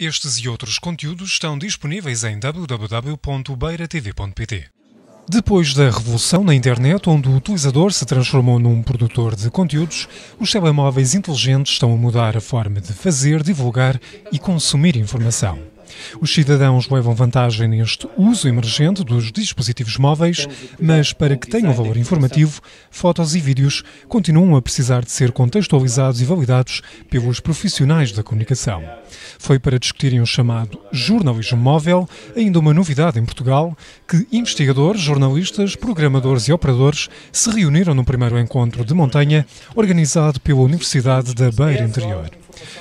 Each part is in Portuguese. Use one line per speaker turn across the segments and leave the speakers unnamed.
Estes e outros conteúdos estão disponíveis em www.beiratv.pt. Depois da revolução na internet, onde o utilizador se transformou num produtor de conteúdos, os telemóveis inteligentes estão a mudar a forma de fazer, divulgar e consumir informação. Os cidadãos levam vantagem neste uso emergente dos dispositivos móveis, mas para que tenham valor informativo, fotos e vídeos continuam a precisar de ser contextualizados e validados pelos profissionais da comunicação. Foi para discutirem o chamado jornalismo móvel, ainda uma novidade em Portugal, que investigadores, jornalistas, programadores e operadores se reuniram no primeiro encontro de montanha organizado pela Universidade da Beira Interior.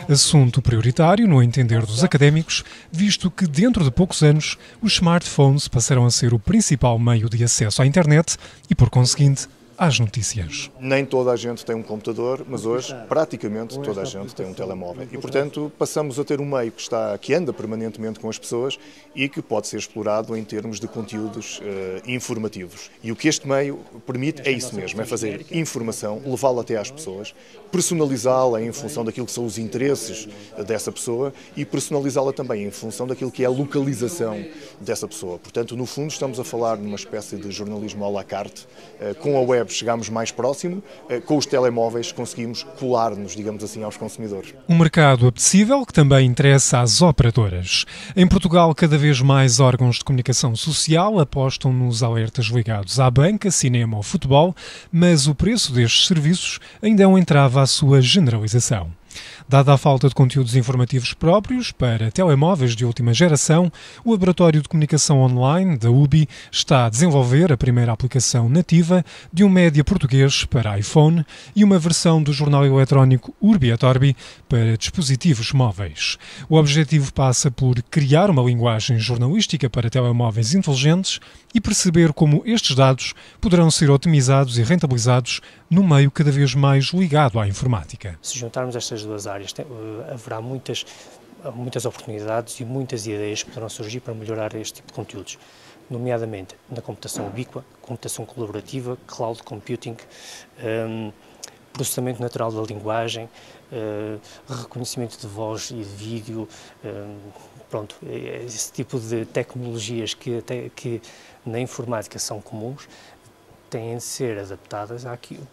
Assunto prioritário no entender dos académicos, visto que dentro de poucos anos os smartphones passarão a ser o principal meio de acesso à internet e, por conseguinte, às notícias.
Nem toda a gente tem um computador, mas hoje praticamente é toda a gente tem um telemóvel. E, portanto, passamos a ter um meio que, está, que anda permanentemente com as pessoas e que pode ser explorado em termos de conteúdos uh, informativos. E o que este meio permite é, é isso mesmo, é fazer informação, levá-la até às pessoas, personalizá-la em função daquilo que são os interesses dessa pessoa e personalizá-la também em função daquilo que é a localização dessa pessoa. Portanto, no fundo, estamos a falar numa espécie de jornalismo à la carte uh, com a web web chegámos mais próximo, eh, com os telemóveis conseguimos colar-nos, digamos assim, aos consumidores.
Um mercado apetecível que também interessa às operadoras. Em Portugal, cada vez mais órgãos de comunicação social apostam nos alertas ligados à banca, cinema ou futebol, mas o preço destes serviços ainda é um entrave à sua generalização. Dada a falta de conteúdos informativos próprios para telemóveis de última geração, o Laboratório de Comunicação Online da UBI está a desenvolver a primeira aplicação nativa de um média português para iPhone e uma versão do jornal eletrónico Urbi et Orbi para dispositivos móveis. O objetivo passa por criar uma linguagem jornalística para telemóveis inteligentes e perceber como estes dados poderão ser otimizados e rentabilizados no meio cada vez mais ligado à informática.
Se juntarmos estas duas áreas. Tem, eh, haverá muitas, muitas oportunidades e muitas ideias que poderão surgir para melhorar este tipo de conteúdos, nomeadamente na computação ubíqua, computação colaborativa, cloud computing, um, ehm, processamento natural da linguagem, uh, reconhecimento de voz e de vídeo, ehm, pronto, esse tipo de tecnologias que, até, que na informática são comuns têm de ser adaptadas àquilo,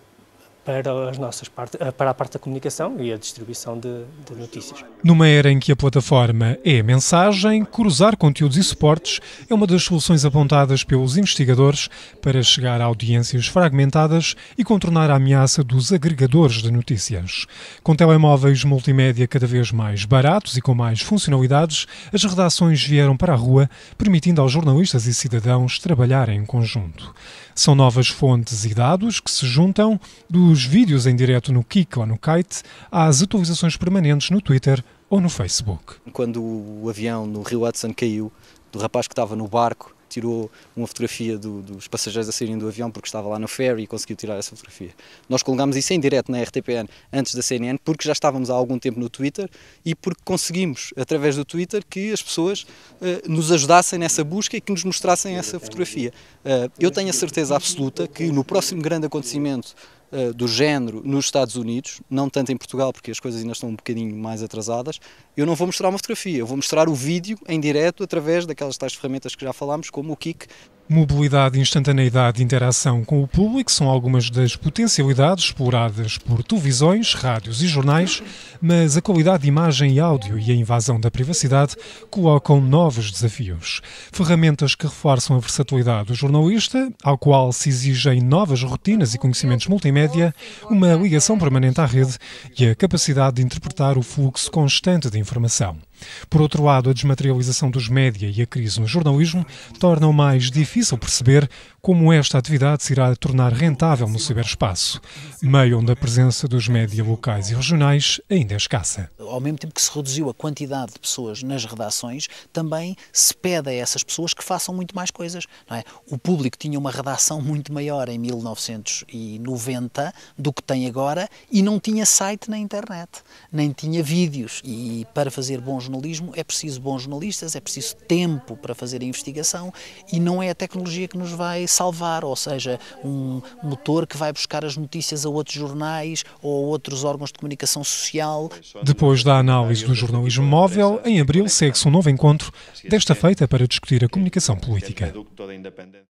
para, as nossas parte, eh, para a parte da comunicação e a distribuição de, de notícias.
Numa era em que a plataforma é a mensagem, cruzar conteúdos e suportes é uma das soluções apontadas pelos investigadores para chegar a audiências fragmentadas e contornar a ameaça dos agregadores de notícias. Com telemóveis multimédia cada vez mais baratos e com mais funcionalidades, as redações vieram para a rua, permitindo aos jornalistas e cidadãos trabalhar em conjunto. São novas fontes e dados que se juntam dos vídeos em direto no Kik ou no Kite às atualizações permanentes no Twitter ou no Facebook.
Quando o avião no Rio Hudson caiu, do rapaz que estava no barco tirou uma fotografia do, dos passageiros a saírem do avião porque estava lá no ferry e conseguiu tirar essa fotografia. Nós colgámos isso em direto na RTPN antes da CNN porque já estávamos há algum tempo no Twitter e porque conseguimos, através do Twitter, que as pessoas uh, nos ajudassem nessa busca e que nos mostrassem essa fotografia. Uh, eu tenho a certeza absoluta que no próximo grande acontecimento eh, do género nos Estados Unidos, não tanto em Portugal, porque as coisas ainda estão um bocadinho mais atrasadas, eu não vou mostrar uma fotografia, eu vou mostrar o vídeo em direto através daquelas tais ferramentas que já falámos, como o Kik,
Mobilidade, instantaneidade e interação com o público são algumas das potencialidades exploradas por televisões, rádios e jornais, mas a qualidade de imagem e áudio e a invasão da privacidade colocam novos desafios. Ferramentas que reforçam a versatilidade do jornalista, ao qual se exigem novas rotinas e conhecimentos multimédia, uma ligação permanente à rede e a capacidade de interpretar o fluxo constante de informação. Por outro lado, a desmaterialização dos média e a crise no jornalismo tornam mais difícil perceber como esta atividade se irá tornar rentável no ciberespaço, meio onde a presença dos média locais e regionais ainda é escassa.
Ao mesmo tempo que se reduziu a quantidade de pessoas nas redações, também se pede a essas pessoas que façam muito mais coisas. É? O público tinha uma redação muito maior em 1990 do que tem agora e não tinha site na internet, nem tinha vídeos. E para fazer bom jornalismo é preciso bons jornalistas, é preciso tempo para fazer a investigação e não é a tecnologia que nos vai salvar, ou seja, um motor que vai buscar as notícias a outros jornais ou a outros órgãos de comunicação social.
Depois da análise do jornalismo móvel, em abril segue-se um novo encontro, desta feita para discutir a comunicação política.